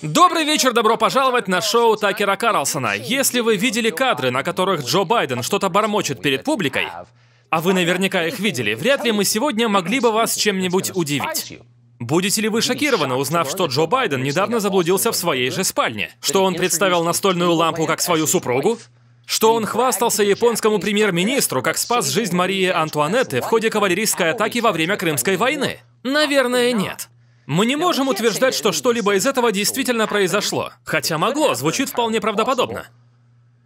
Добрый вечер, добро пожаловать на шоу Такера Карлсона. Если вы видели кадры, на которых Джо Байден что-то бормочет перед публикой, а вы наверняка их видели, вряд ли мы сегодня могли бы вас чем-нибудь удивить. Будете ли вы шокированы, узнав, что Джо Байден недавно заблудился в своей же спальне? Что он представил настольную лампу как свою супругу? Что он хвастался японскому премьер-министру, как спас жизнь Марии Антуанетты в ходе кавалерийской атаки во время Крымской войны? Наверное, нет. Мы не можем утверждать, что что-либо из этого действительно произошло. Хотя могло, звучит вполне правдоподобно.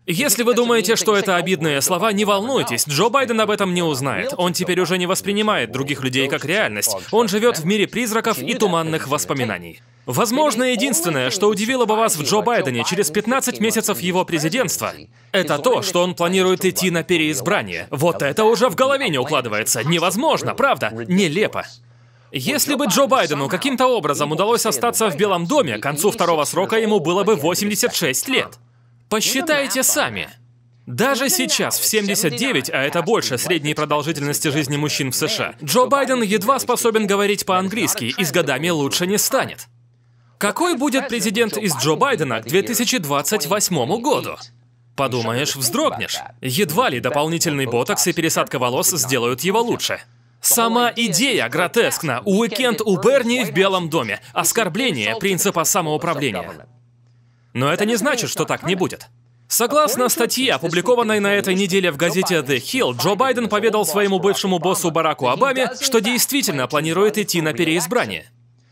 Если вы думаете, что это обидные слова, не волнуйтесь, Джо Байден об этом не узнает. Он теперь уже не воспринимает других людей как реальность. Он живет в мире призраков и туманных воспоминаний. Возможно, единственное, что удивило бы вас в Джо Байдене через 15 месяцев его президентства, это то, что он планирует идти на переизбрание. Вот это уже в голове не укладывается. Невозможно, правда? Нелепо. Если бы Джо Байдену каким-то образом удалось остаться в Белом доме, к концу второго срока ему было бы 86 лет. Посчитайте сами. Даже сейчас, в 79, а это больше средней продолжительности жизни мужчин в США, Джо Байден едва способен говорить по-английски и с годами лучше не станет. Какой будет президент из Джо Байдена к 2028 году? Подумаешь, вздрогнешь. Едва ли дополнительный ботокс и пересадка волос сделают его лучше. Сама идея гротескна. Уикенд у Берни в Белом доме. Оскорбление принципа самоуправления. Но это не значит, что так не будет. Согласно статье, опубликованной на этой неделе в газете The Hill, Джо Байден поведал своему бывшему боссу Бараку Обаме, что действительно планирует идти на переизбрание.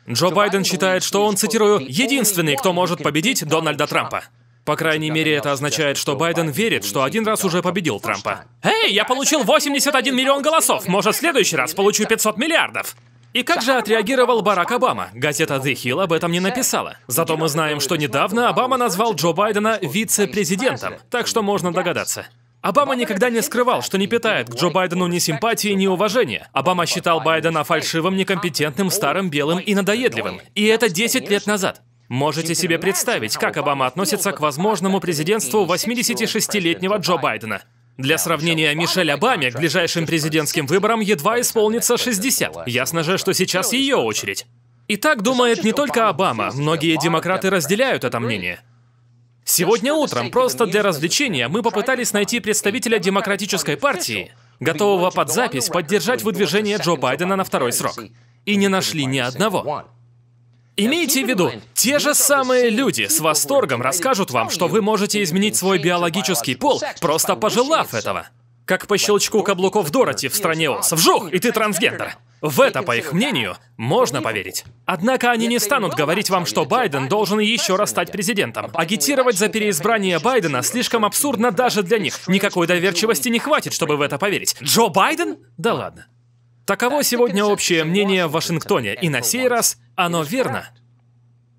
Джо Байден считает, что он, цитирую, «единственный, кто может победить Дональда Трампа». По крайней мере, это означает, что Байден верит, что один раз уже победил Трампа. «Эй, я получил 81 миллион голосов! Может, в следующий раз получу 500 миллиардов!» И как же отреагировал Барак Обама? Газета The Hill об этом не написала. Зато мы знаем, что недавно Обама назвал Джо Байдена вице-президентом, так что можно догадаться. Обама никогда не скрывал, что не питает к Джо Байдену ни симпатии, ни уважения. Обама считал Байдена фальшивым, некомпетентным, старым, белым и надоедливым. И это 10 лет назад. Можете себе представить, как Обама относится к возможному президентству 86-летнего Джо Байдена. Для сравнения, Мишель Обаме к ближайшим президентским выборам едва исполнится 60. Ясно же, что сейчас ее очередь. И так думает не только Обама, многие демократы разделяют это мнение. Сегодня утром, просто для развлечения, мы попытались найти представителя Демократической партии, готового под запись поддержать выдвижение Джо Байдена на второй срок. И не нашли ни одного. Имейте в виду, те же самые люди с восторгом расскажут вам, что вы можете изменить свой биологический пол, просто пожелав этого. Как по щелчку каблуков Дороти в стране Оз. Вжух, и ты трансгендер. В это, по их мнению, можно поверить. Однако они не станут говорить вам, что Байден должен еще раз стать президентом. Агитировать за переизбрание Байдена слишком абсурдно даже для них. Никакой доверчивости не хватит, чтобы в это поверить. Джо Байден? Да ладно. Таково сегодня общее мнение в Вашингтоне, и на сей раз оно верно.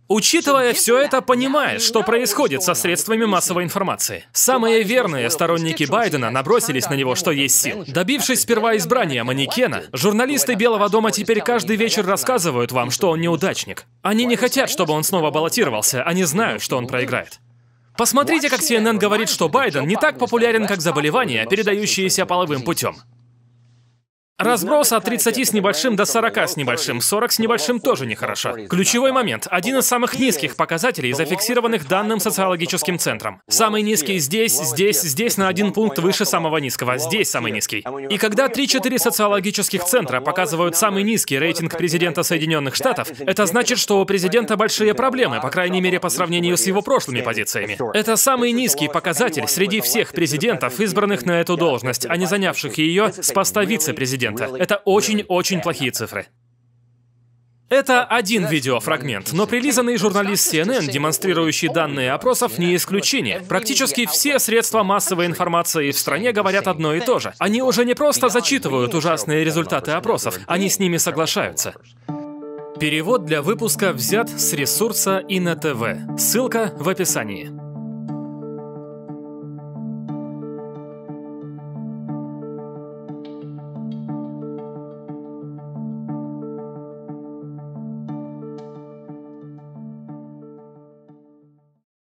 Учитывая все это, понимаешь, что происходит со средствами массовой информации. Самые верные сторонники Байдена набросились на него, что есть сил. Добившись сперва избрания манекена, журналисты Белого дома теперь каждый вечер рассказывают вам, что он неудачник. Они не хотят, чтобы он снова баллотировался, они знают, что он ну, проиграет. Посмотрите, как CNN говорит, что Байден не так популярен, как заболевания, передающиеся половым путем. Разброс от 30 с небольшим до 40 с небольшим. 40 с небольшим тоже нехорошо. Ключевой момент. Один из самых низких показателей, зафиксированных данным социологическим центром. Самый низкий здесь, здесь, здесь на один пункт выше самого низкого. Здесь самый низкий. И когда 3-4 социологических центра показывают самый низкий рейтинг президента Соединенных Штатов, это значит, что у президента большие проблемы, по крайней мере, по сравнению с его прошлыми позициями. Это самый низкий показатель среди всех президентов, избранных на эту должность, а не занявших ее с поста вице-президента процента. Это очень-очень плохие цифры. Это один видеофрагмент, но прилизанный журналист CNN, демонстрирующий данные опросов, не исключение. Практически все средства массовой информации в стране говорят одно и то же. Они уже не просто зачитывают ужасные результаты опросов, они с ними соглашаются. Перевод для выпуска взят с ресурса и на ТВ. Ссылка в описании.